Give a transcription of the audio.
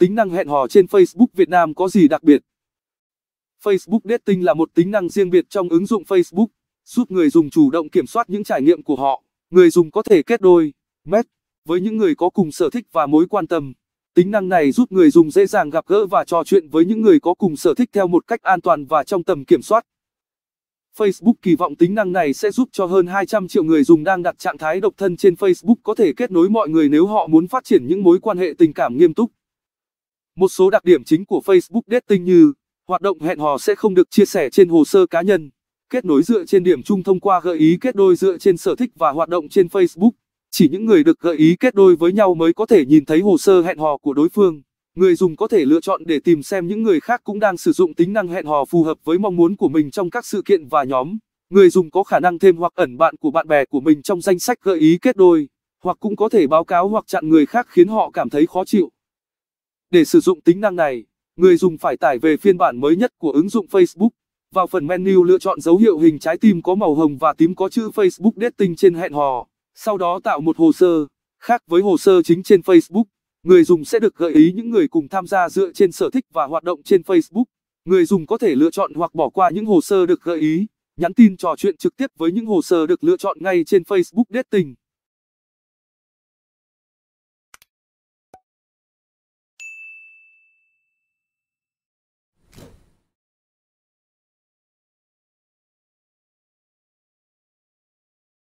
Tính năng hẹn hò trên Facebook Việt Nam có gì đặc biệt? Facebook Dating là một tính năng riêng biệt trong ứng dụng Facebook, giúp người dùng chủ động kiểm soát những trải nghiệm của họ. Người dùng có thể kết đôi, match với những người có cùng sở thích và mối quan tâm. Tính năng này giúp người dùng dễ dàng gặp gỡ và trò chuyện với những người có cùng sở thích theo một cách an toàn và trong tầm kiểm soát. Facebook kỳ vọng tính năng này sẽ giúp cho hơn 200 triệu người dùng đang đặt trạng thái độc thân trên Facebook có thể kết nối mọi người nếu họ muốn phát triển những mối quan hệ tình cảm nghiêm túc. Một số đặc điểm chính của Facebook Dating như hoạt động hẹn hò sẽ không được chia sẻ trên hồ sơ cá nhân, kết nối dựa trên điểm chung thông qua gợi ý kết đôi dựa trên sở thích và hoạt động trên Facebook. Chỉ những người được gợi ý kết đôi với nhau mới có thể nhìn thấy hồ sơ hẹn hò của đối phương. Người dùng có thể lựa chọn để tìm xem những người khác cũng đang sử dụng tính năng hẹn hò phù hợp với mong muốn của mình trong các sự kiện và nhóm. Người dùng có khả năng thêm hoặc ẩn bạn của bạn bè của mình trong danh sách gợi ý kết đôi, hoặc cũng có thể báo cáo hoặc chặn người khác khiến họ cảm thấy khó chịu. Để sử dụng tính năng này, người dùng phải tải về phiên bản mới nhất của ứng dụng Facebook. Vào phần menu lựa chọn dấu hiệu hình trái tim có màu hồng và tím có chữ Facebook Dating trên hẹn hò. Sau đó tạo một hồ sơ. Khác với hồ sơ chính trên Facebook, người dùng sẽ được gợi ý những người cùng tham gia dựa trên sở thích và hoạt động trên Facebook. Người dùng có thể lựa chọn hoặc bỏ qua những hồ sơ được gợi ý, nhắn tin trò chuyện trực tiếp với những hồ sơ được lựa chọn ngay trên Facebook Dating.